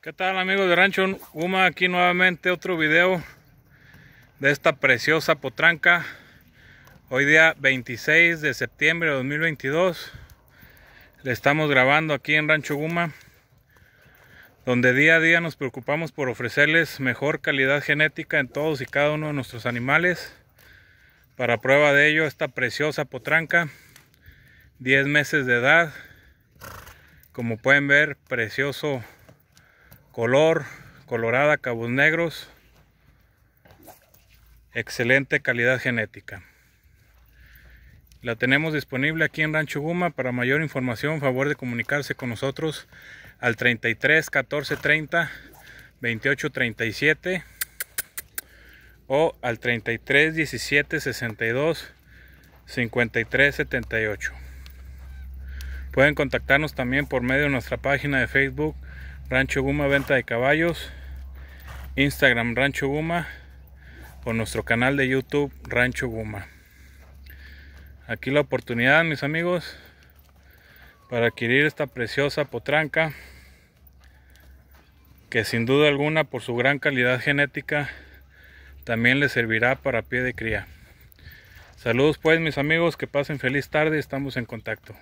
¿Qué tal amigos de Rancho Guma, Aquí nuevamente otro video de esta preciosa potranca. Hoy día 26 de septiembre de 2022. Le estamos grabando aquí en Rancho Guma. Donde día a día nos preocupamos por ofrecerles mejor calidad genética en todos y cada uno de nuestros animales. Para prueba de ello esta preciosa potranca. 10 meses de edad. Como pueden ver, precioso color, colorada, cabos negros, excelente calidad genética. La tenemos disponible aquí en Rancho Guma. Para mayor información, favor de comunicarse con nosotros al 33 14 30 28 37 o al 33 17 62 53 78. Pueden contactarnos también por medio de nuestra página de Facebook Rancho Guma Venta de Caballos, Instagram Rancho Guma o nuestro canal de YouTube Rancho Guma. Aquí la oportunidad, mis amigos, para adquirir esta preciosa potranca que sin duda alguna por su gran calidad genética también le servirá para pie de cría. Saludos pues mis amigos, que pasen feliz tarde, estamos en contacto.